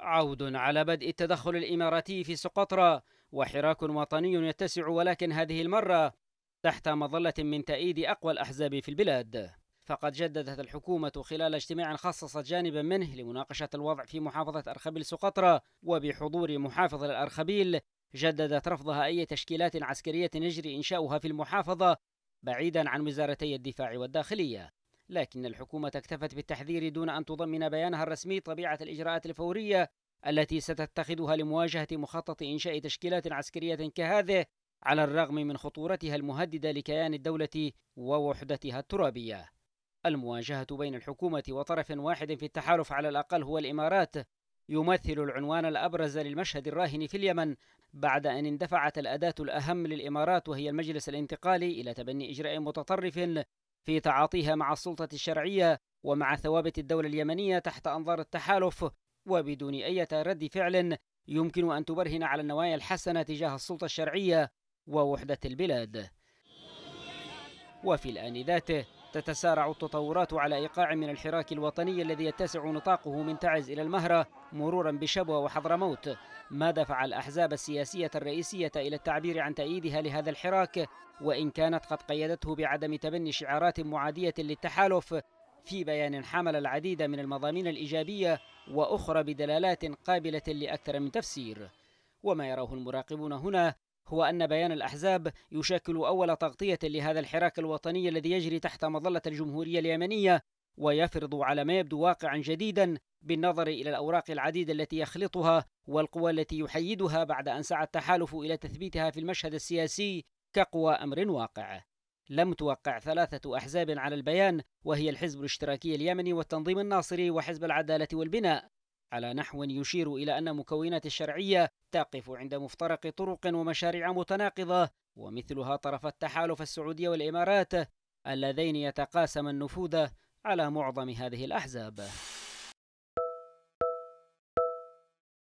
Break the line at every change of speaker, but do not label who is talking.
عود على بدء التدخل الإماراتي في سقطرى وحراك وطني يتسع ولكن هذه المرة تحت مظلة من تأييد أقوى الأحزاب في البلاد فقد جددت الحكومة خلال اجتماع خصصت جانبا منه لمناقشة الوضع في محافظة أرخبيل سقطرى وبحضور محافظ الأرخبيل جددت رفضها أي تشكيلات عسكرية يجري إنشاؤها في المحافظة بعيدا عن وزارتي الدفاع والداخلية لكن الحكومة اكتفت بالتحذير دون أن تضمن بيانها الرسمي طبيعة الإجراءات الفورية التي ستتخذها لمواجهة مخطط إنشاء تشكيلات عسكرية كهذه على الرغم من خطورتها المهددة لكيان الدولة ووحدتها الترابية. المواجهة بين الحكومة وطرف واحد في التحالف على الأقل هو الإمارات يمثل العنوان الأبرز للمشهد الراهن في اليمن بعد أن اندفعت الأداة الأهم للإمارات وهي المجلس الانتقالي إلى تبني إجراء متطرف في تعاطيها مع السلطة الشرعية ومع ثوابت الدولة اليمنية تحت أنظار التحالف وبدون أي رد فعل يمكن أن تبرهن على النوايا الحسنة تجاه السلطة الشرعية ووحدة البلاد وفي الآن ذاته تتسارع التطورات على إيقاع من الحراك الوطني الذي يتسع نطاقه من تعز إلى المهرة مرورا بشبوة وحضرموت ما دفع الأحزاب السياسية الرئيسية إلى التعبير عن تأييدها لهذا الحراك وإن كانت قد قيدته بعدم تبني شعارات معادية للتحالف في بيان حمل العديد من المضامين الإيجابية وأخرى بدلالات قابلة لأكثر من تفسير وما يراه المراقبون هنا هو أن بيان الأحزاب يشكل أول تغطية لهذا الحراك الوطني الذي يجري تحت مظلة الجمهورية اليمنية ويفرض على ما يبدو واقعا جديدا بالنظر إلى الأوراق العديدة التي يخلطها والقوى التي يحيدها بعد أن سعى التحالف إلى تثبيتها في المشهد السياسي كقوى أمر واقع لم توقع ثلاثة أحزاب على البيان وهي الحزب الاشتراكي اليمني والتنظيم الناصري وحزب العدالة والبناء على نحو يشير إلى أن مكونات الشرعية تقف عند مفترق طرق ومشاريع متناقضة ومثلها طرف التحالف السعودية والإمارات اللذين يتقاسم النفوذ على معظم هذه الأحزاب